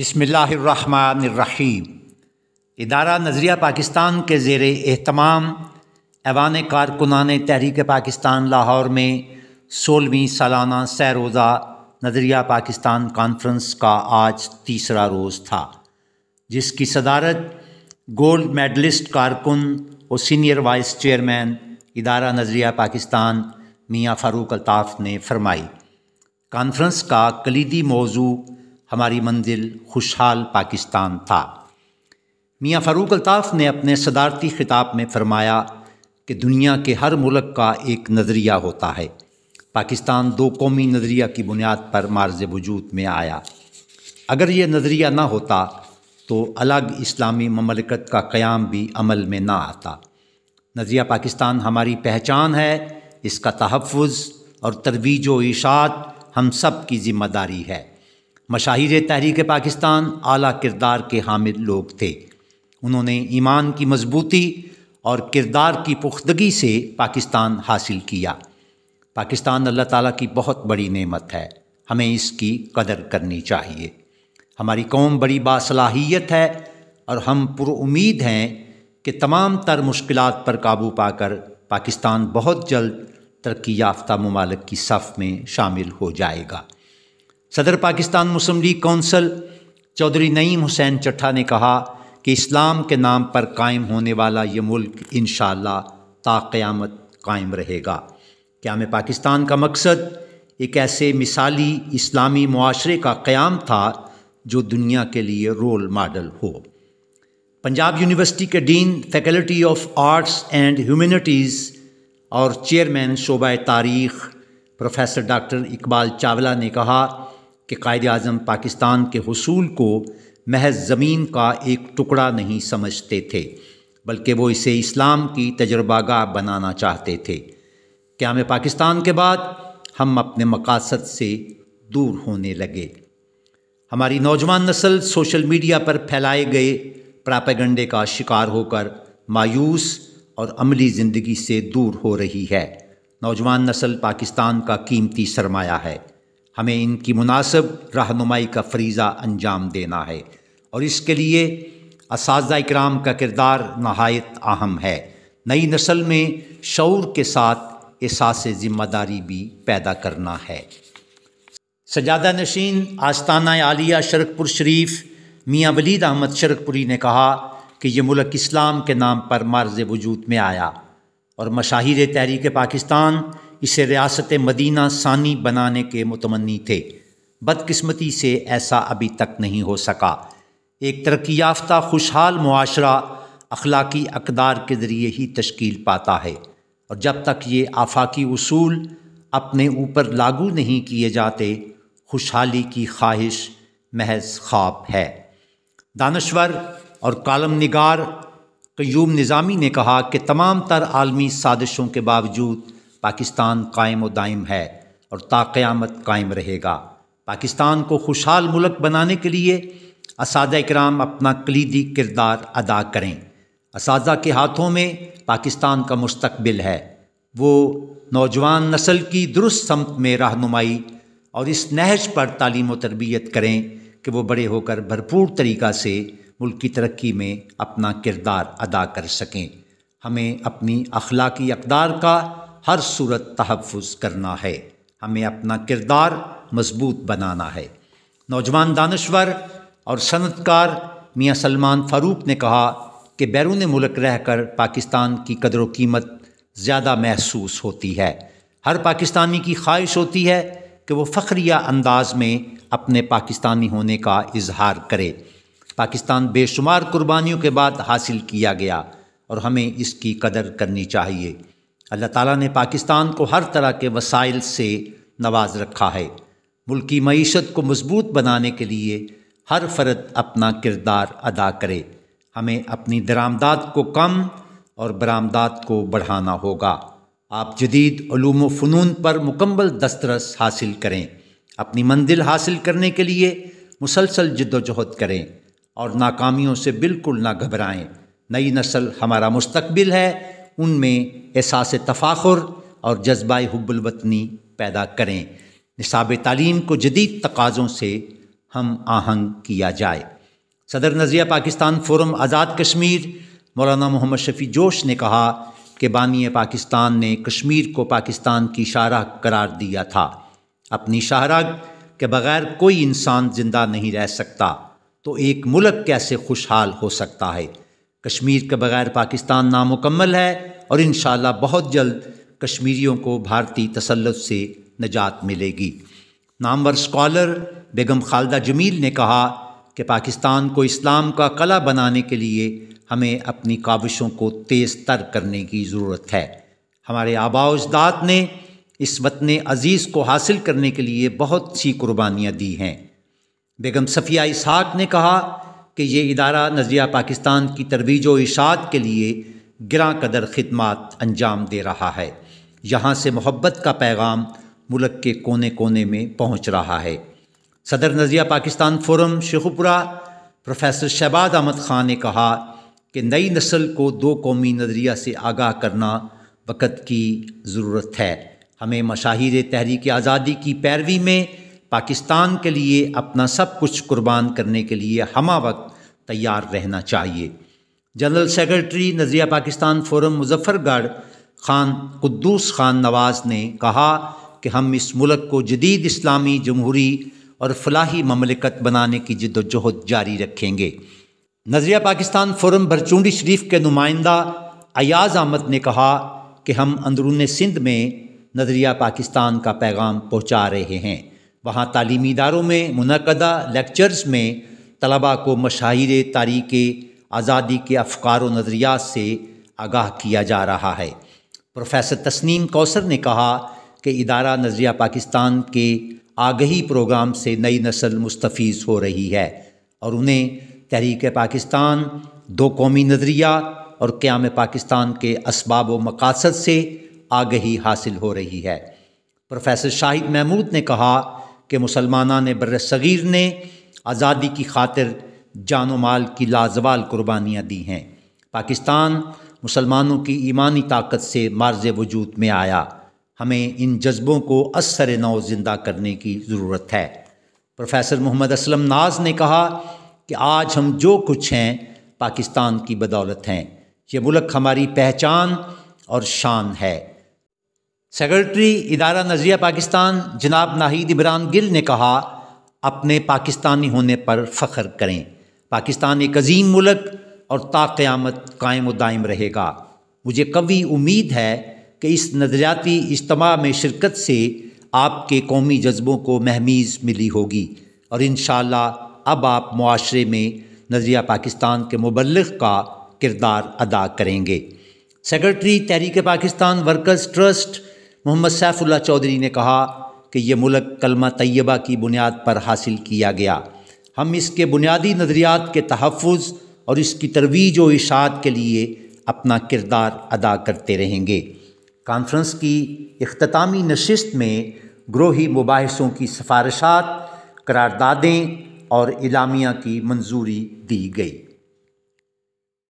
बसमिल्लाम इदारा नज़रिया पाकिस्तान के ज़ेर अहतमाम एवान कारकुनान तहरीक पाकिस्तान लाहौर में सोलहवीं सालाना सह नज़रिया पाकिस्तान कॉन्फ्रेंस का आज तीसरा रोज़ था जिसकी सदारत गोल्ड मेडलिस्ट कारकुन और सीनियर वाइस चेयरमैन इदारा नज़रिया पाकिस्तान मियाँ फ़ारूक अल्ताफ़ ने फरमाई कॉन्फ्रेंस का कलीदी मौजू हमारी मंजिल खुशहाल पाकिस्तान था मियाँ फ़ारूक अल्ताफ़ ने अपने सदारती ख़िताब में फरमाया कि दुनिया के हर मुल्क का एक नज़रिया होता है पाकिस्तान दो कौमी नज़रिया की बुनियाद पर मार्ज वजूद में आया अगर ये नज़रिया ना होता तो अलग इस्लामी ममलकत का क़्याम भी अमल में ना आता नज़रिया पाकिस्तान हमारी पहचान है इसका तहफ़ और तरवीज व इशात हम सब की ज़िम्मेदारी है मशाहिर तहरीक पाकिस्तान आला किरदार के हामिल लोग थे उन्होंने ईमान की मजबूती और किरदार की पुख्तगी से पाकिस्तान हासिल किया पाकिस्तान अल्लाह ताला की बहुत बड़ी नेमत है हमें इसकी कदर करनी चाहिए हमारी कौम बड़ी बासलाहियत है और हम पुरुद हैं कि तमाम तर मुश्किल पर काबू पाकर पाकिस्तान बहुत जल्द तरक्की याफ्ता ममालक की सफ़ में शामिल हो जाएगा सदर Pakistan Muslim League council Chaudhry Naeem Hussain Chattha ने कहा कि इस्लाम के नाम पर कायम होने वाला ये मुल्क इन ताक़यामत कायम रहेगा क्या में पाकिस्तान का मकसद एक ऐसे मिसाली इस्लामी माशरे का क़्याम था जो दुनिया के लिए रोल मॉडल हो पंजाब यूनिवर्सिटी के dean faculty of arts and humanities और चेयरमैन शोबा तारीख़ प्रोफेसर डॉक्टर इकबाल चावला ने कहा कि कायद अजम पाकिस्तान के हसूल को महज ज़मीन का एक टुकड़ा नहीं समझते थे बल्कि वो इसे इस्लाम की तजर्बागा बनाना चाहते थे क्या हमें पाकिस्तान के बाद हम अपने मकासद से दूर होने लगे हमारी नौजवान नस्ल सोशल मीडिया पर फैलाए गए प्रापेगंडे का शिकार होकर मायूस और अमली ज़िंदगी से दूर हो रही है नौजवान नस्ल पाकिस्तान का कीमती सरमाया है हमें इनकी मुनासब रहनुमाई का फरीज़ा अंजाम देना है और इसके लिए इस कराम का किरदार नहायत अहम है नई नस्ल में शौर के साथ एहसास ज़िम्मेदारी भी पैदा करना है सजादा नशीन आस्ताना आलिया शरकपुर शरीफ मियाँ वलीद अहमद शरकपुरी ने कहा कि ये मुल्क इस्लाम के नाम पर मर्ज वजूद में आया और मशाहिर तहरीक पाकिस्तान इसे रियासत मदीना सानी बनाने के मुतमनी थे बदकस्मती से ऐसा अभी तक नहीं हो सका एक तरक्की याफ्ता खुशहाल मुआरा अखलाकी अकदार के ज़रिए ही तश्कील पाता है और जब तक ये आफाकी उसूल अपने ऊपर लागू नहीं किए जाते खुशहाली की ख्वाहिश महज ख्वाब है दानश्वर और कालम नगार क्यूम निज़ामी ने कहा कि तमाम तर आलमी साजिशों के बावजूद पाकिस्तान कायम दायम है और ताक़यामत कायम रहेगा पाकिस्तान को खुशहाल मुल्क बनाने के लिए इस कराम अपना कलीदी किरदार अदा करें इस के हाथों में पाकिस्तान का मुस्तबिल है वो नौजवान नस्ल की दुरुस्त समत में रहनुमाई और इस नहज पर तालीम तरबियत करें कि वो बड़े होकर भरपूर तरीक़ा से मुल्क की तरक्की में अपना किरदार अदा कर सकें हमें अपनी अखलाकी अकदार का हर सूरत तहफ़ करना है हमें अपना किरदार मजबूत बनाना है नौजवान दानश्वर और सनतकार मियाँ सलमान फ़ारूक ने कहा कि बैरून मुल्क रहकर पाकिस्तान की कदर कीमत ज़्यादा महसूस होती है हर पाकिस्तानी की ख्वाहिश होती है कि वो फ़्रिया अंदाज में अपने पाकिस्तानी होने का इजहार करे पाकिस्तान बेशुमार कुर्बानियों के बाद हासिल किया गया और हमें इसकी कदर करनी चाहिए अल्लाह ताला ने पाकिस्तान को हर तरह के वसाइल से नवाज रखा है मुल्क की मीशत को मजबूत बनाने के लिए हर फर्द अपना किरदार अदा करे हमें अपनी दरामदात को कम और बरामदात को बढ़ाना होगा आप जदीद ूम फ़नून पर मुकम्मल दस्तरस हासिल करें अपनी मंजिल हासिल करने के लिए मुसलसल जद्दोजहद करें और नाकामियों से बिल्कुल ना घबराएं नई नस्ल हमारा मुस्तबिल है उनमें एहसास तफाखुर और जज्बा हब्बुलवतनी पैदा करें निसाब तालीम को जदीद तकाज़ों से हम आहंग किया जाए सदर नज़रिया पाकिस्तान फोरम आज़ाद कश्मीर मौलाना मोहम्मद शफ़ी जोश ने कहा कि बानी पाकिस्तान ने कश्मीर को पाकिस्तान की शाहरा करार दिया था अपनी शाहरा के बग़ैर कोई इंसान ज़िंदा नहीं रह सकता तो एक मुल्क कैसे खुशहाल हो सकता है कश्मीर के बगैर पाकिस्तान नामुकम्मल है और इन बहुत जल्द कश्मीरियों को भारतीय तसलत से नजात मिलेगी नामवर स्कॉलर बेगम खालदा जमील ने कहा कि पाकिस्तान को इस्लाम का कला बनाने के लिए हमें अपनी काविशों को तेज़ तर करने की ज़रूरत है हमारे आबा अजदाद ने इस वतन अज़ीज़ को हासिल करने के लिए बहुत सी कुर्बानियाँ दी हैं बेगम सफ़िया इसहाक ने कहा कि ये इदारा नज़रिया पाकिस्तान की तरवीज व इशात के लिए ग्रां कदर खदमात अंजाम दे रहा है यहाँ से मोहब्बत का पैगाम मुल्क के कोने कोने में पहुँच रहा है सदर नज़रिया पाकिस्तान फोरम शेखुपुरा प्रोफेसर शहबाज अहमद ख़ान ने कहा कि नई नस्ल को दो कौमी नज़रिया से आगाह करना वक़्त की ज़रूरत है हमें मशाहिर तहरीक आज़ादी की पैरवी में पाकिस्तान के लिए अपना सब कुछ कुर्बान करने के लिए हमा वक्त तैयार रहना चाहिए जनरल सेक्रेटरी नजरिया पाकिस्तान फोरम मुजफ्फरगढ़ खान कुद्दूस खान नवाज ने कहा कि हम इस मुल्क को जदीद इस्लामी जमहूरी और फलाही ममलिकत बनाने की जदोजहद जारी रखेंगे नजरिया पाकिस्तान फोरम भरचूंडी शरीफ के नुमाइंदा अयाज अहमद ने कहा कि हम अंदरून सिंध में नजरिया पाकिस्तान का पैगाम पहुँचा रहे हैं वहाँ तली इदारों में मनदा लेक्चर्स में तलबा को मशाहर तारीख़ आज़ादी के अफकार नज़रियात से आगाह किया जा रहा है प्रोफेसर तस्नीम कौसर ने कहा कि इदारा नज़रिया पाकिस्तान के आगही प्रोग्राम से नई नस्ल मुस्तफ़ हो रही है और उन्हें तहरीक पाकिस्तान दो कौमी नज़रिया और क़्याम पाकिस्तान के इसबाब व मकासद से आगही हासिल हो रही है प्रोफेसर शाहिद महमूद ने कहा कि मुसलमाना ने बर सग़ीर ने आज़ादी की खातिर जान माल की लाजवाल कुर्बानियाँ दी हैं पाकिस्तान मुसलमानों की ईमानी ताकत से मार्ज वजूद में आया हमें इन जज्बों को असर नौ ज़िंदा करने की ज़रूरत है प्रोफेसर मोहम्मद असलम नाज ने कहा कि आज हम जो कुछ हैं पाकिस्तान की बदौलत हैं ये मुल्क हमारी पहचान और शान है सेक्रेटरी इदारा नजरिया पाकिस्तान जनाब नाहिद इमरान गिल ने कहा अपने पाकिस्तानी होने पर फ़ख्र करें पाकिस्तान एक अजीम मुल्क और ताक़यामत कायम व दायम रहेगा मुझे कभी उम्मीद है कि इस नजरियाती इज्तम में शिरकत से आपके कौमी जज्बों को महमीज़ मिली होगी और इन अब आप माशरे में नजरिया पाकिस्तान के मुबलक का किरदार अदा करेंगे सेक्रेटरी तहरीक पाकिस्तान वर्कर्स ट्रस्ट मोहम्मद सैफुल्ला चौधरी ने कहा कि यह मुल्क कलमा तैयबा की बुनियाद पर हासिल किया गया हम इसके बुनियादी नज़रियात के तहफ़ और इसकी तरवीज व इशात के लिए अपना किरदार अदा करते रहेंगे कॉन्फ्रेंस की अख्तामी नशस्त में ग्रोही मुबासों की सिफारशात करारदादें और इलामिया की मंजूरी दी गई